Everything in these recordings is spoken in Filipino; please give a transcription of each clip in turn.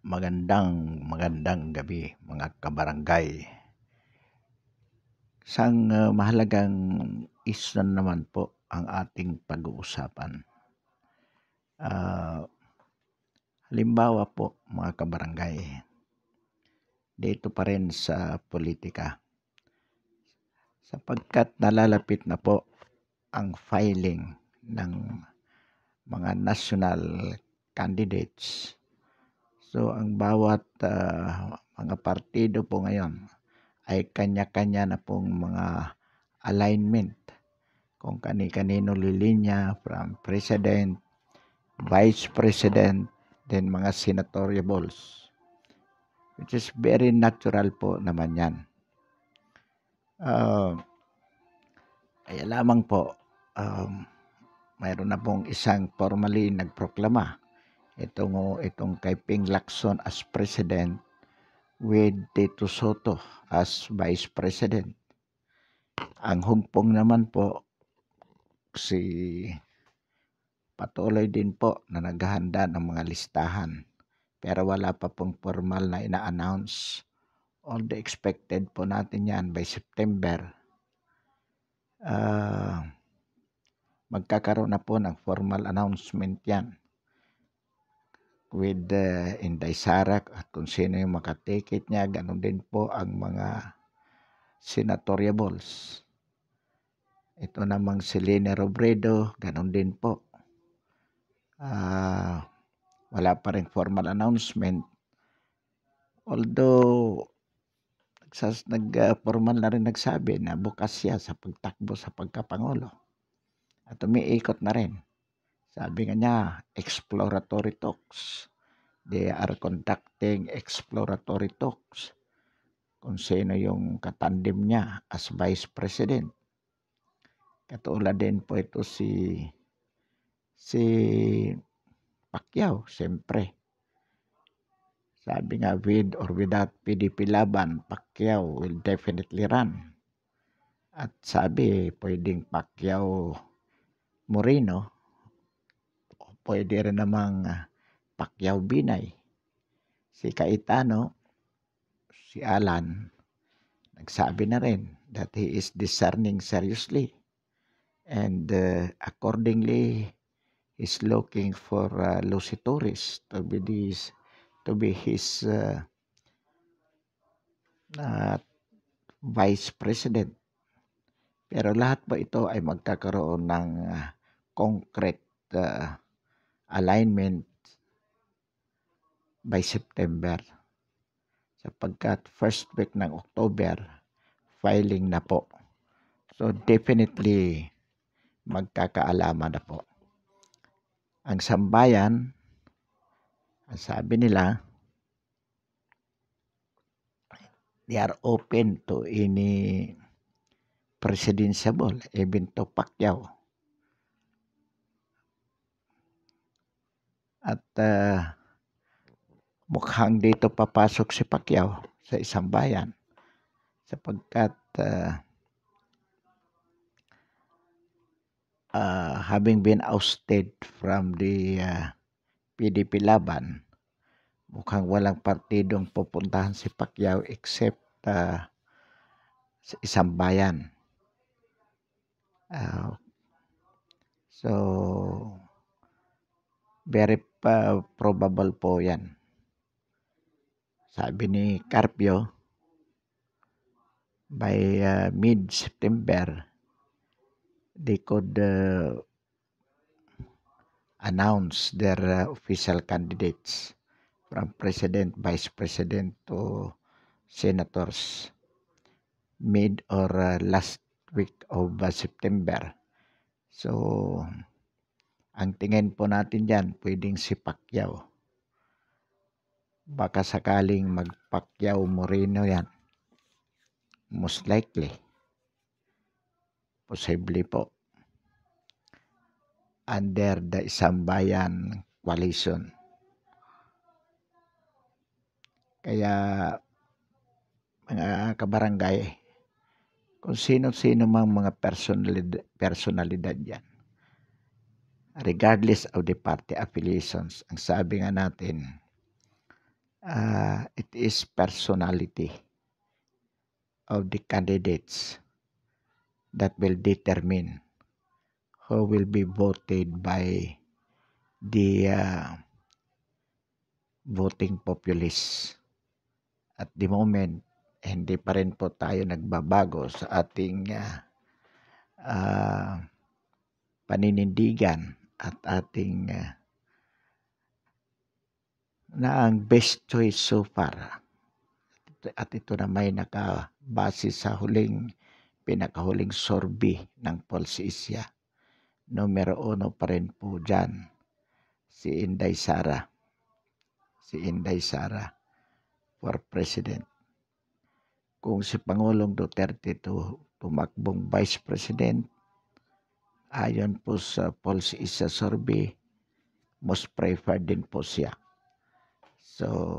Magandang magandang gabi mga kabarangay. Sang uh, ah, mahalagang isla naman po ang ating pag-uusapan. Uh, halimbawa po mga kabarangay, dito pa rin sa politika. Sapagkat nalalapit na po ang filing ng mga national candidates So ang bawat uh, mga partido po ngayon ay kanya-kanya na pong mga alignment kung kani-kanino lilinya from president, vice president, then mga senatoriables. Which is very natural po naman yan. Uh, kaya lamang po, um, mayroon na pong isang formally nagproklama itong, itong kay Ping Lacson as president with Tito Soto as vice president. Ang hugpong naman po si patuloy din po na naghahanda ng mga listahan pero wala pa pong formal na ina-announce. All the expected po natin yan by September. Uh, magkakaroon na po ng formal announcement yan with uh, Inday Sarak at kung sino yung makatikit niya, ganun din po ang mga senatoryables. Ito namang si Lene Robredo, ganun din po. Uh, wala pa rin formal announcement. Although, nagsas, nag, uh, formal na rin nagsabi na bukas siya sa pagtakbo sa pagkapangulo. At umiikot na rin. Sabi nga niya, exploratory talks. They are conducting exploratory talks kung sino yung katandem niya as vice president. Katulad din po ito si si Pacquiao, siyempre. Sabi nga, with or without PDP laban, Pacquiao will definitely run. At sabi, pwedeng Pacquiao Moreno pwede rin namang uh, Pacquiao Binay. Si Caetano, si Alan, nagsabi na rin that he is discerning seriously. And uh, accordingly, is looking for uh, Lucitoris to be this, to be his uh, uh, vice president. Pero lahat po ito ay magkakaroon ng uh, concrete uh, alignment by September. Sapagkat first week ng October, filing na po. So definitely magkakaalaman na po. Ang sambayan, ang sabi nila, they are open to any presidencyable, even to Pacquiao. At uh, mukhang dito papasok si Pacquiao sa isang bayan sapagkat uh, uh, having been ousted from the uh, PDP Laban, mukhang walang partidong pupuntahan si Pacquiao except uh, sa isang bayan. Uh, so, very pa probable po yan. Sabi ni Carpio, by uh, mid-September, they could uh, announce their uh, official candidates from president, vice president to senators mid or uh, last week of uh, September. So, ang tingin po natin dyan, pwedeng si Pacquiao. Baka sakaling mag-Pacquiao Moreno yan. Most likely. Posible po. Under the Isambayan Coalition. Kaya mga kabarangay, kung sino-sino mang mga personalidad, personalidad yan regardless of the party affiliations. Ang sabi nga natin, uh, it is personality of the candidates that will determine who will be voted by the uh, voting populace. At the moment, hindi pa rin po tayo nagbabago sa ating uh, uh, paninindigan at ating uh, ah, na ang best choice so far at ito na may nakabase sa huling pinakahuling sorbi ng Polsisya. Numero uno pa rin po dyan, si Inday Sara. Si Inday Sara for President. Kung si Pangulong Duterte to tumakbong Vice President, ayon po sa Pulse Isa Survey, most preferred din po siya. So,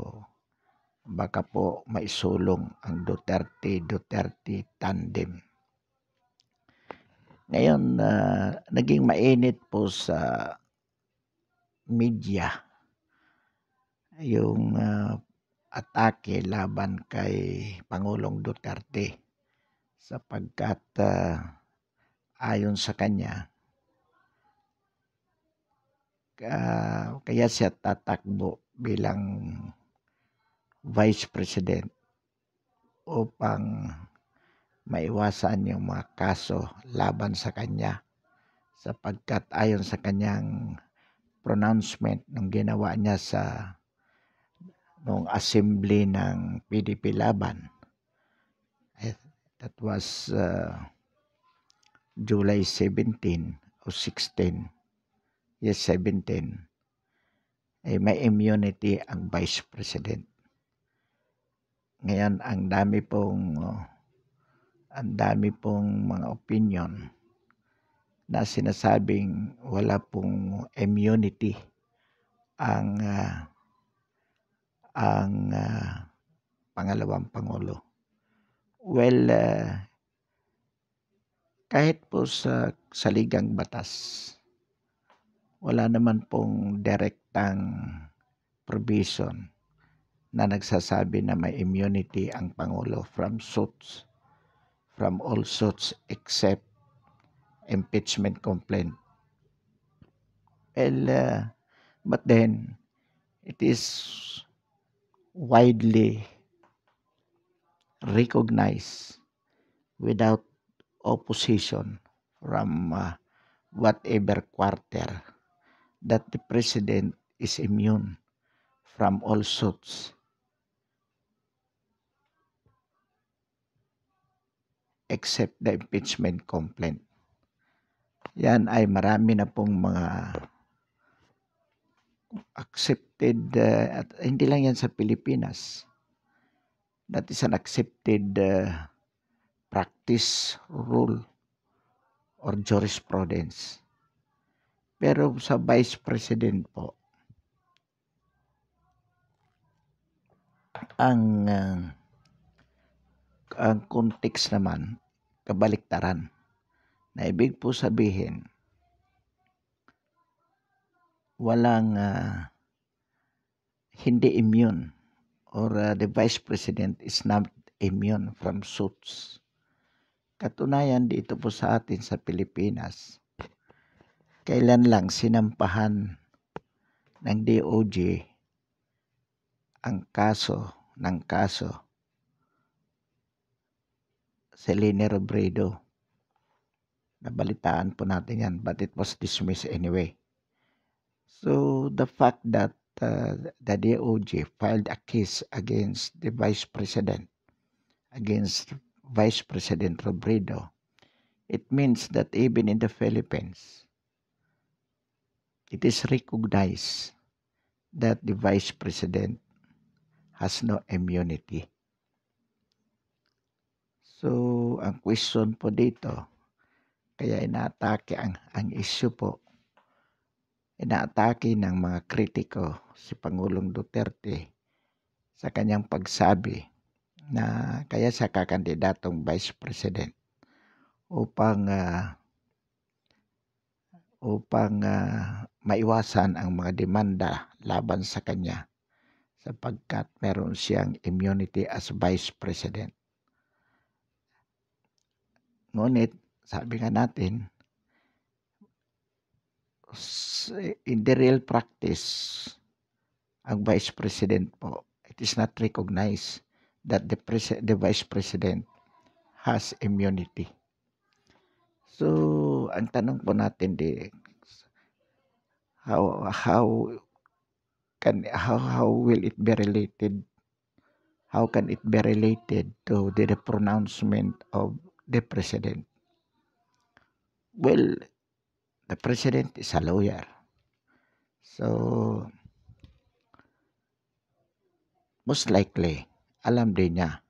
baka po maisulong ang Duterte-Duterte tandem. Ngayon, uh, naging mainit po sa media yung uh, atake laban kay Pangulong Duterte sapagkat uh, ayon sa kanya. Ah, kaya siya tatakbo bilang vice president upang maiwasan yung mga kaso laban sa kanya sapagkat ayon sa kanyang pronouncement ng ginawa niya sa nung assembly ng PDP Laban. Eh, that was uh, July 17 o 16, yes 17, ay eh, may immunity ang Vice President. Ngayon, ang dami pong uh, ang dami pong mga opinion na sinasabing wala pong immunity ang uh, ang uh, pangalawang pangulo. Well, uh, kahit po sa saligang batas, wala naman pong direktang provision na nagsasabi na may immunity ang Pangulo from suits, from all suits except impeachment complaint. Well, uh, but then, it is widely recognized without opposition from uh, whatever quarter that the president is immune from all suits except the impeachment complaint. Yan ay marami na pong mga accepted uh, at hindi lang yan sa Pilipinas. That is an accepted uh, practice, rule, or jurisprudence. Pero sa vice president po, ang uh, ang context naman kabaliktaran na ibig po sabihin walang uh, hindi immune or uh, the vice president is not immune from suits Katunayan dito po sa atin sa Pilipinas, kailan lang sinampahan ng DOJ ang kaso ng kaso Selene Robredo. Nabalitaan po natin yan but it was dismissed anyway. So the fact that uh, the DOJ filed a case against the Vice President, against Vice President Robredo, it means that even in the Philippines, it is recognized that the Vice President has no immunity. So, ang question po dito, kaya inaatake ang, ang issue po, inaatake ng mga kritiko si Pangulong Duterte sa kanyang pagsabi na kaya sa kakandidatong vice president upang uh, upang uh, maiwasan ang mga demanda laban sa kanya sapagkat meron siyang immunity as vice president. Ngunit sabi nga natin in the real practice ang vice president po it is not recognized that the, pres- the vice president has immunity. So, ang tanong po natin di how how can how how will it be related how can it be related to the, the pronouncement of the president well the president is a lawyer so most likely alam din niya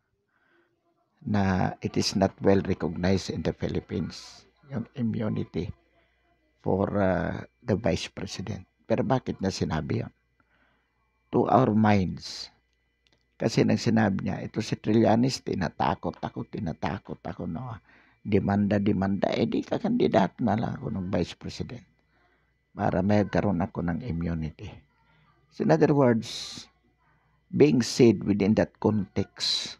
na it is not well recognized in the Philippines yung immunity for uh, the vice president. Pero bakit niya sinabi yun? To our minds. Kasi nang sinabi niya, ito si Trillanes, tinatakot takot, tinatakot ako no? demanda, demanda, eh di ka kandidat na lang ako ng vice president para magkaroon ako ng immunity. So in other words, being said within that context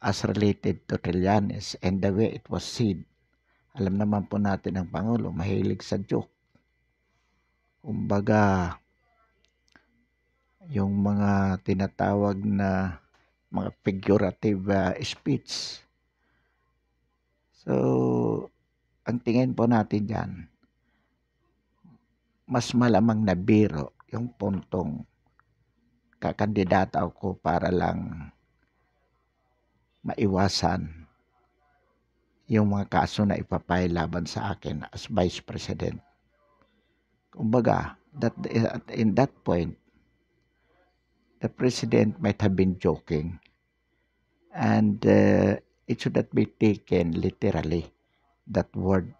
as related to Trillanes and the way it was said. Alam naman po natin ang Pangulo, mahilig sa joke. Kumbaga, yung mga tinatawag na mga figurative uh, speech. So, ang tingin po natin dyan, mas malamang na biro yung puntong kakandidata ako para lang maiwasan yung mga kaso na ipapay laban sa akin as vice president. Kumbaga, that, at in that point, the president might have been joking and uh, it should not be taken literally, that word,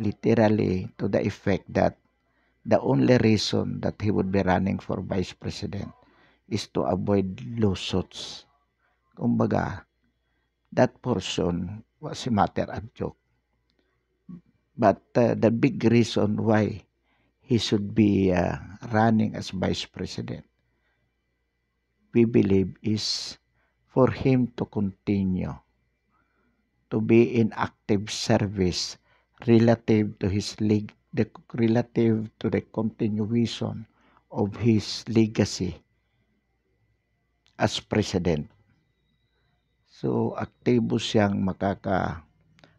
literally to the effect that the only reason that he would be running for vice president is to avoid lawsuits. Kumbaga, that portion was a matter of joke. But uh, the big reason why he should be uh, running as vice president, we believe, is for him to continue to be in active service relative to his league the relative to the continuation of his legacy as president. So, aktibo siyang makaka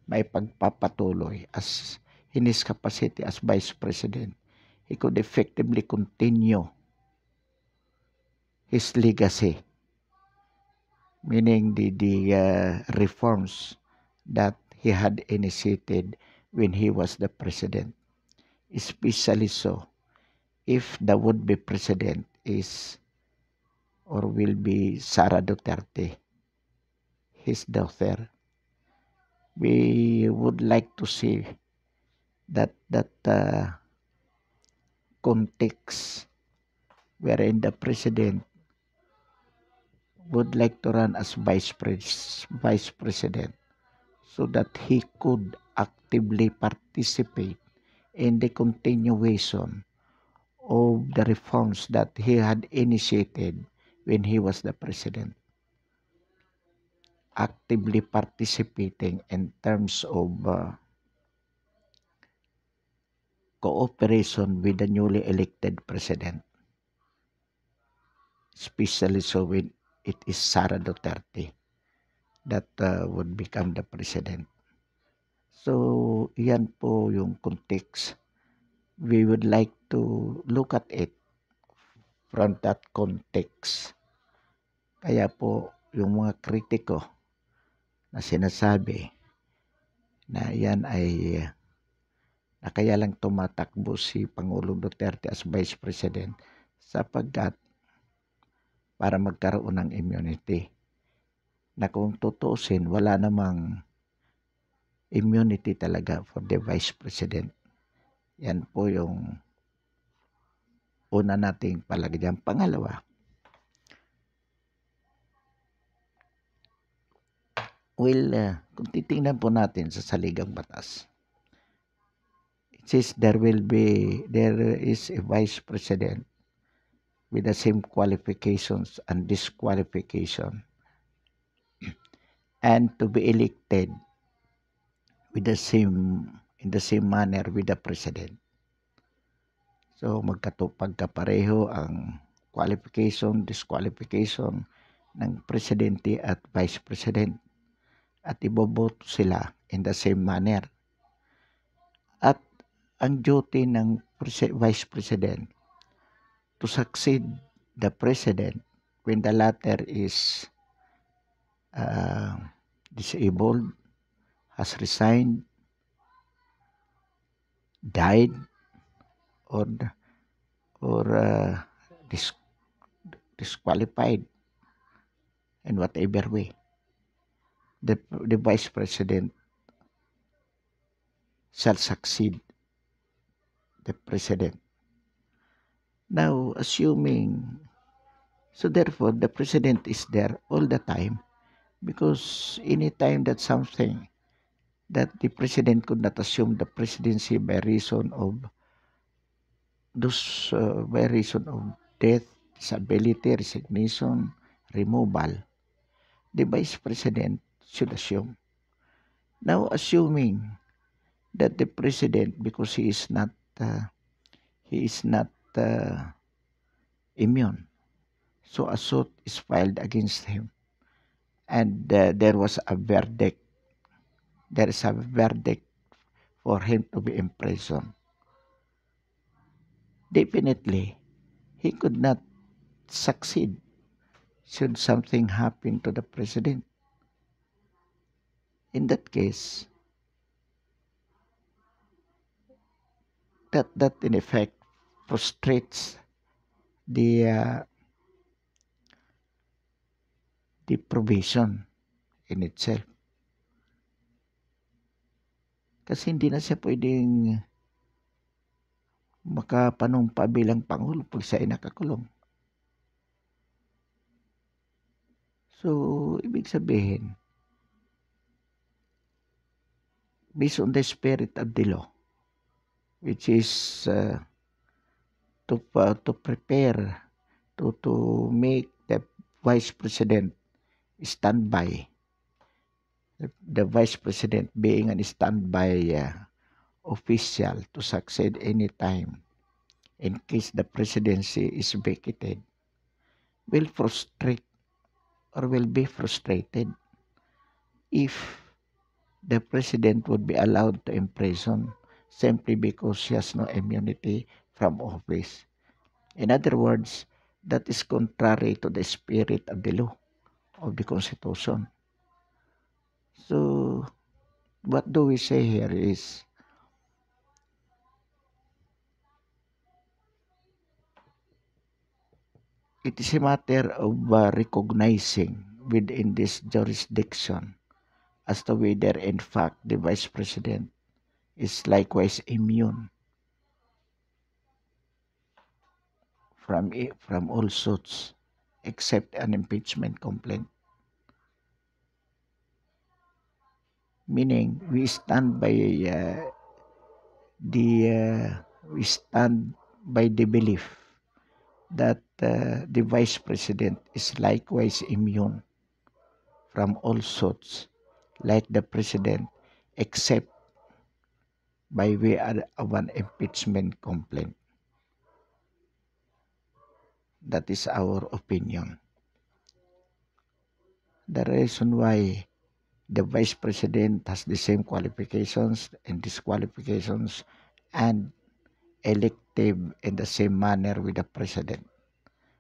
may pagpapatuloy as in his capacity as vice president. He could effectively continue his legacy, meaning the, the uh, reforms that he had initiated when he was the president especially so if the would-be president is or will be Sara Duterte, his daughter. We would like to see that that uh, context wherein the president would like to run as vice vice president so that he could actively participate in the continuation of the reforms that he had initiated when he was the president, actively participating in terms of uh, cooperation with the newly elected president, especially so when it is Sara Duterte that uh, would become the president. So, yan po yung context. We would like to look at it from that context. Kaya po, yung mga kritiko na sinasabi na yan ay na kaya lang tumatakbo si Pangulong Duterte as Vice President sapagkat para magkaroon ng immunity na kung tutusin wala namang immunity talaga for the Vice President. Yan po yung una nating palagyan. Pangalawa, well, uh, kung titingnan po natin sa saligang batas, it says there will be, there is a vice president with the same qualifications and disqualification and to be elected with the same in the same manner with the president. So magkatupag kapareho ang qualification, disqualification ng presidente at vice president at iboboto sila in the same manner. At ang duty ng vice president to succeed the president when the latter is uh, disabled has resigned, died, or or uh, disqualified in whatever way. The, the vice president shall succeed the president. Now, assuming, so therefore the president is there all the time because anytime that something that the president could not assume the presidency by reason of those uh, by reason of death, disability, resignation, removal, the vice president should assume. Now, assuming that the president, because he is not, uh, he is not uh, immune, so a suit is filed against him, and uh, there was a verdict there is a verdict for him to be imprisoned. Definitely, he could not succeed should something happen to the president. In that case, that, that in effect frustrates the uh, the provision in itself. Kasi hindi na siya pwedeng makapanumpa bilang Pangulo pag siya ay nakakulong. So, ibig sabihin, based on the spirit of the law, which is uh, to, uh, to prepare, to, to make the vice president stand by the vice president being a standby uh, official to succeed any time in case the presidency is vacated will frustrate or will be frustrated if the president would be allowed to imprison simply because he has no immunity from office. In other words, that is contrary to the spirit of the law of the Constitution. So, what do we say here is it is a matter of uh, recognizing within this jurisdiction as to whether in fact the vice president is likewise immune from eh, from all suits except an impeachment complaint meaning we stand by uh, the uh, we stand by the belief that uh, the vice president is likewise immune from all sorts like the president except by way of an impeachment complaint that is our opinion the reason why the vice president has the same qualifications and disqualifications and elective in the same manner with the president.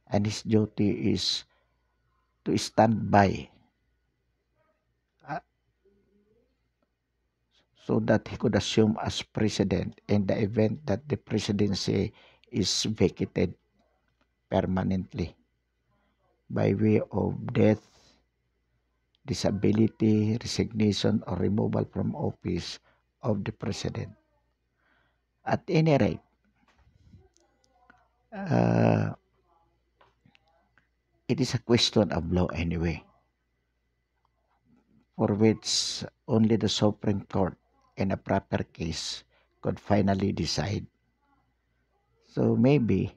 And his duty is to stand by uh, so that he could assume as president in the event that the presidency is vacated permanently by way of death disability, resignation, or removal from office of the president. At any rate, uh, it is a question of law anyway, for which only the Supreme Court in a proper case could finally decide. So maybe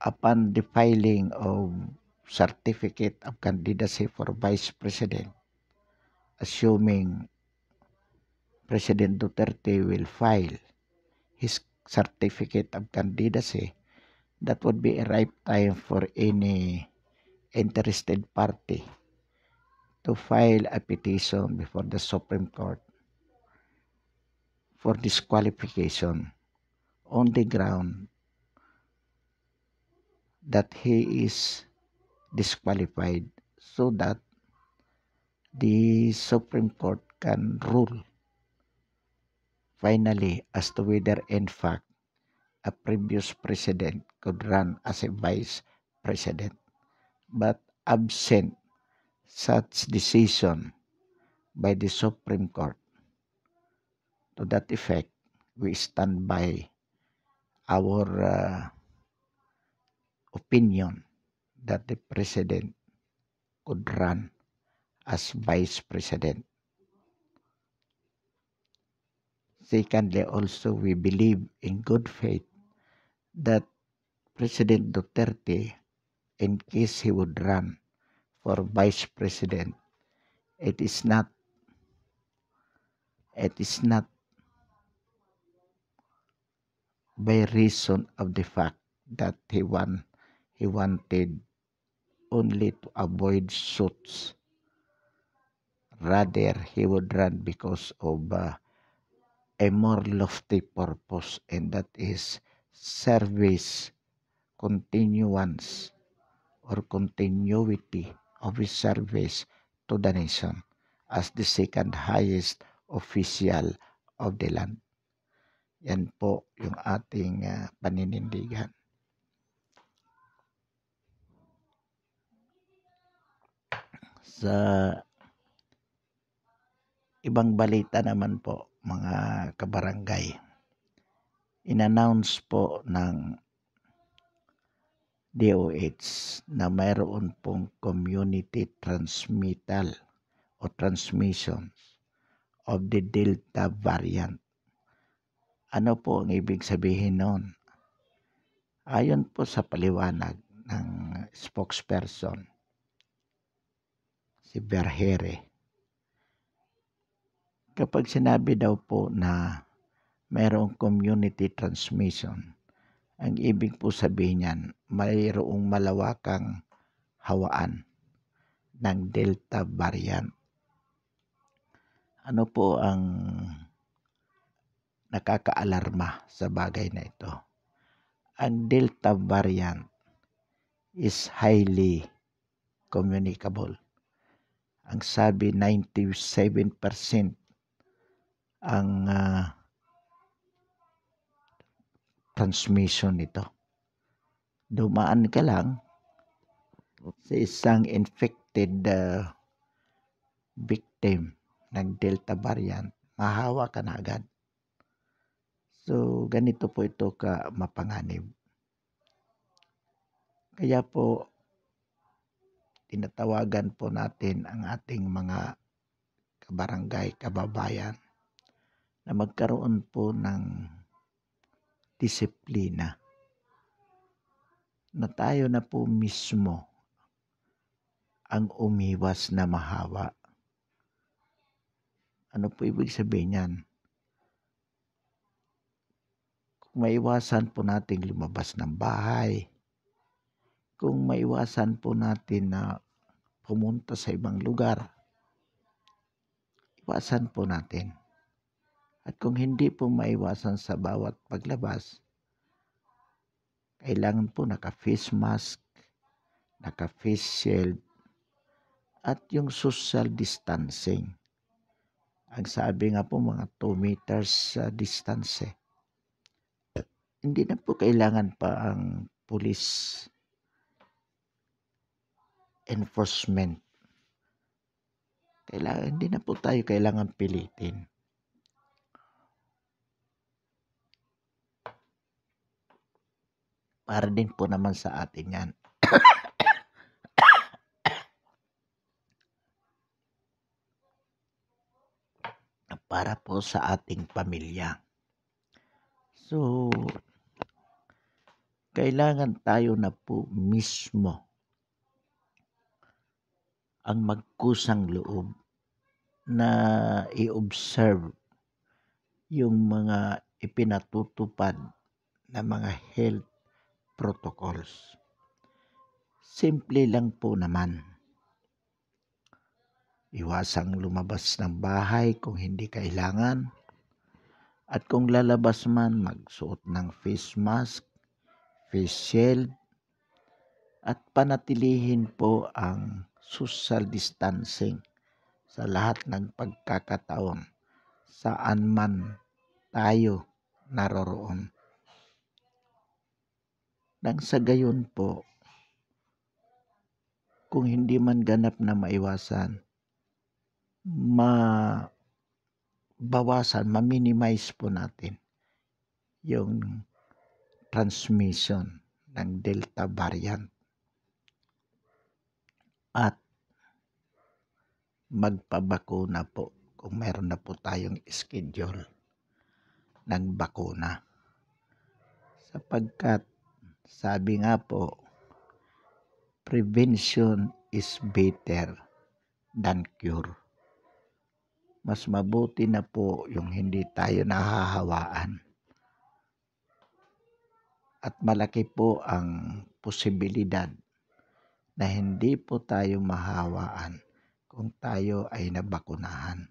upon the filing of certificate of candidacy for Vice President, assuming President Duterte will file his certificate of candidacy, that would be a ripe time for any interested party to file a petition before the Supreme Court for disqualification on the ground that he is disqualified so that the Supreme Court can rule finally as to whether in fact a previous president could run as a vice president. But absent such decision by the Supreme Court, to that effect, we stand by our uh, opinion that the president could run as vice president. Secondly, also we believe in good faith that President Duterte, in case he would run for vice president, it is not it is not by reason of the fact that he won he wanted only to avoid suits. Rather, he would run because of uh, a more lofty purpose, and that is service, continuance, or continuity of his service to the nation as the second highest official of the land. Yan po yung ating uh, paninindigan. Sa ibang balita naman po, mga kabarangay, inannounce po ng DOH na mayroon pong community transmittal o transmission of the Delta variant. Ano po ang ibig sabihin noon? Ayon po sa paliwanag ng spokesperson si Berhere. Kapag sinabi daw po na mayroong community transmission, ang ibig po sabihin niyan, mayroong malawakang hawaan ng Delta variant. Ano po ang nakakaalarma sa bagay na ito. Ang Delta variant is highly communicable ang sabi 97% ang uh, transmission nito. Dumaan ka lang sa isang infected uh, victim ng Delta variant, mahawa ka na agad. So, ganito po ito ka mapanganib. Kaya po, tinatawagan po natin ang ating mga kabarangay, kababayan na magkaroon po ng disiplina na tayo na po mismo ang umiwas na mahawa. Ano po ibig sabihin yan? Kung maiwasan po nating lumabas ng bahay, kung maiwasan po natin na pumunta sa ibang lugar, iwasan po natin. At kung hindi po maiwasan sa bawat paglabas, kailangan po naka-face mask, naka-face shield, at yung social distancing. Ang sabi nga po mga 2 meters uh, distance. Eh. Hindi na po kailangan pa ang police enforcement. Kailangan, hindi na po tayo kailangan pilitin. Para din po naman sa atin yan. para po sa ating pamilya. So, kailangan tayo na po mismo ang magkusang loob na i-observe yung mga ipinatutupad na mga health protocols. Simple lang po naman. Iwasang lumabas ng bahay kung hindi kailangan. At kung lalabas man, magsuot ng face mask, face shield, at panatilihin po ang social distancing sa lahat ng pagkakataon saan man tayo naroroon. Nang sa gayon po, kung hindi man ganap na maiwasan, mabawasan, ma-minimize po natin yung transmission ng Delta variant at magpabakuna po kung meron na po tayong schedule ng bakuna. Sapagkat sabi nga po, prevention is better than cure. Mas mabuti na po yung hindi tayo nahahawaan. At malaki po ang posibilidad na hindi po tayo mahawaan kung tayo ay nabakunahan.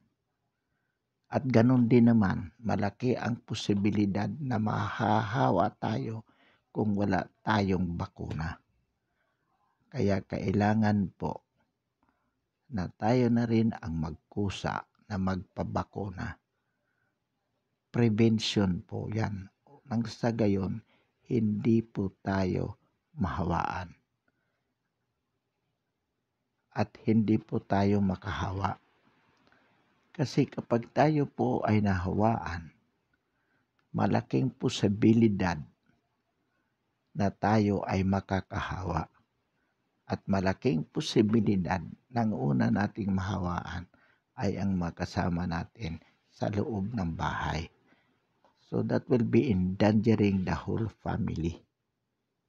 At ganun din naman, malaki ang posibilidad na mahahawa tayo kung wala tayong bakuna. Kaya kailangan po na tayo na rin ang magkusa na magpabakuna. Prevention po yan. Nang sa gayon, hindi po tayo mahawaan at hindi po tayo makahawa. Kasi kapag tayo po ay nahawaan, malaking posibilidad na tayo ay makakahawa at malaking posibilidad ng una nating mahawaan ay ang makasama natin sa loob ng bahay. So that will be endangering the whole family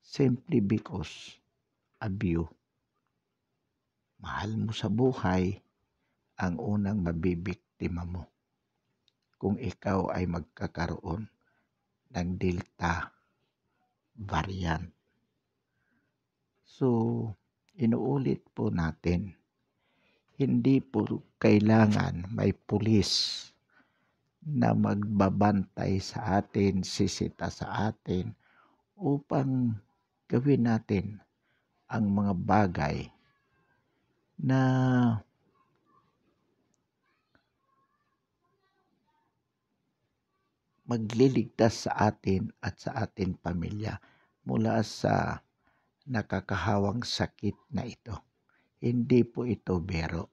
simply because abuse mahal mo sa buhay ang unang mabibiktima mo kung ikaw ay magkakaroon ng delta variant. So, inuulit po natin, hindi po kailangan may pulis na magbabantay sa atin, sisita sa atin upang gawin natin ang mga bagay na magliligtas sa atin at sa ating pamilya mula sa nakakahawang sakit na ito. Hindi po ito biro.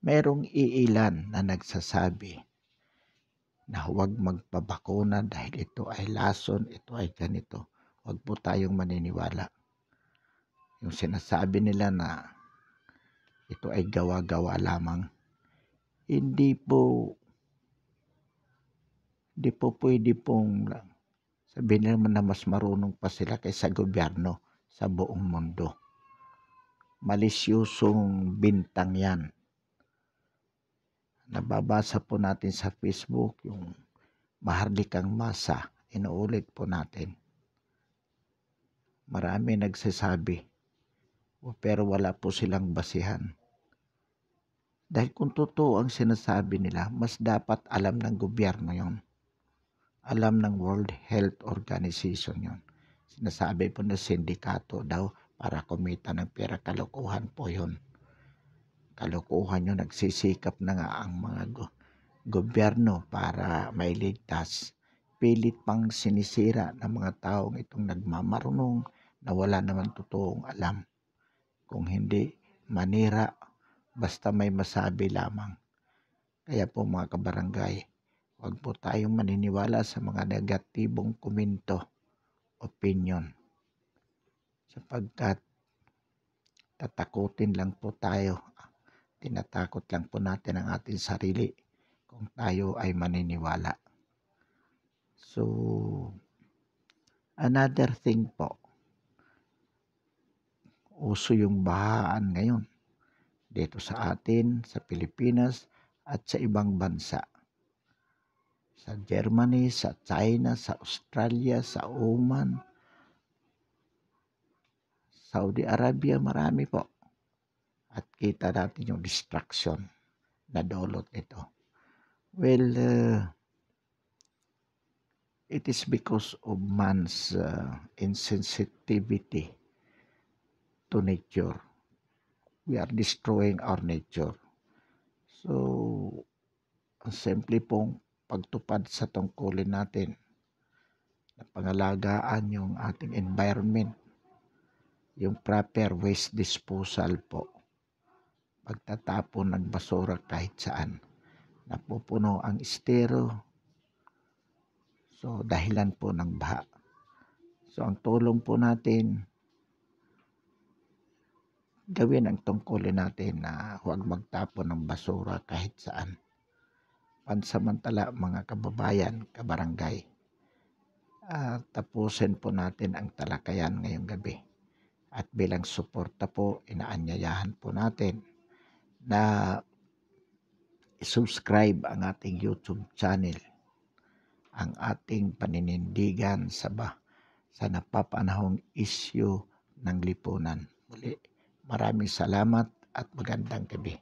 Merong iilan na nagsasabi na huwag magpabakuna dahil ito ay lason, ito ay ganito. Huwag po tayong maniniwala. Yung sinasabi nila na ito ay gawa-gawa lamang. Hindi po hindi po pwede pong sabihin naman na mas marunong pa sila kaysa gobyerno sa buong mundo. Malisyosong bintang yan. Nababasa po natin sa Facebook yung maharlikang masa. Inuulit po natin. Marami nagsasabi oh, pero wala po silang basihan. Dahil kung totoo ang sinasabi nila, mas dapat alam ng gobyerno yon. Alam ng World Health Organization yon. Sinasabi po na sindikato daw para kumita ng pera. Kalukuhan po yon. Kalukuhan yun. Nagsisikap na nga ang mga go- gobyerno para mailigtas. Pilit pang sinisira ng mga taong itong nagmamarunong na wala naman totoong alam. Kung hindi, manira basta may masabi lamang. Kaya po mga kabarangay, huwag po tayong maniniwala sa mga negatibong komento, opinion. Sapagkat tatakutin lang po tayo, tinatakot lang po natin ang ating sarili kung tayo ay maniniwala. So, another thing po, uso yung bahaan ngayon dito sa atin, sa Pilipinas at sa ibang bansa. Sa Germany, sa China, sa Australia, sa Oman, Saudi Arabia, marami po. At kita natin yung distraction na dulot ito. Well, uh, it is because of man's uh, insensitivity to nature we are destroying our nature. So, ang simple pong pagtupad sa tungkulin natin na pangalagaan yung ating environment, yung proper waste disposal po, pagtatapon ng basura kahit saan, napupuno ang estero, so dahilan po ng baha. So, ang tulong po natin, gawin ang tungkulin natin na huwag magtapon ng basura kahit saan. Pansamantala mga kababayan, kabarangay, uh, tapusin po natin ang talakayan ngayong gabi. At bilang suporta po, inaanyayahan po natin na subscribe ang ating YouTube channel, ang ating paninindigan sa, ba, sa napapanahong isyu ng lipunan. Muli, Maraming salamat at magandang gabi.